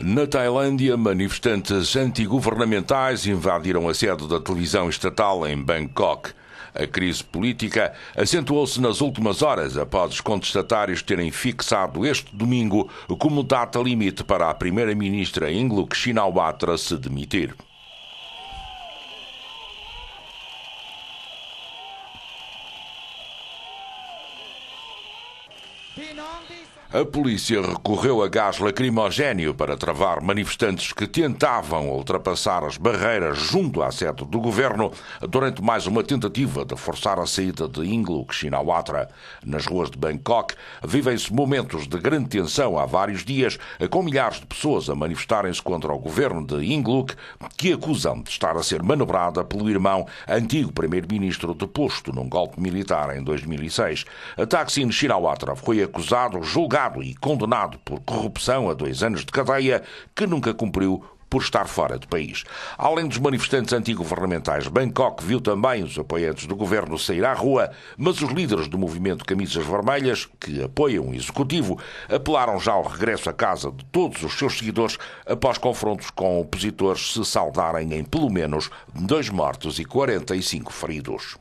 Na Tailândia, manifestantes antigovernamentais invadiram a sede da televisão estatal em Bangkok. A crise política acentuou-se nas últimas horas após os contestatários terem fixado este domingo como data limite para a primeira-ministra Inglu Shinawatra se demitir. A polícia recorreu a gás lacrimogéneo para travar manifestantes que tentavam ultrapassar as barreiras junto à sede do governo durante mais uma tentativa de forçar a saída de Ingluck Shinawatra. Nas ruas de Bangkok vivem-se momentos de grande tensão há vários dias, com milhares de pessoas a manifestarem-se contra o governo de Ingluck, que acusam de estar a ser manobrada pelo irmão antigo primeiro-ministro deposto num golpe militar em 2006. A Thaksin Shinawatra foi acusado, julgado e condenado por corrupção a dois anos de cadeia, que nunca cumpriu por estar fora do país. Além dos manifestantes antigovernamentais, Bangkok viu também os apoiantes do governo sair à rua, mas os líderes do movimento Camisas Vermelhas, que apoiam o executivo, apelaram já ao regresso à casa de todos os seus seguidores após confrontos com opositores se saldarem em pelo menos dois mortos e 45 feridos.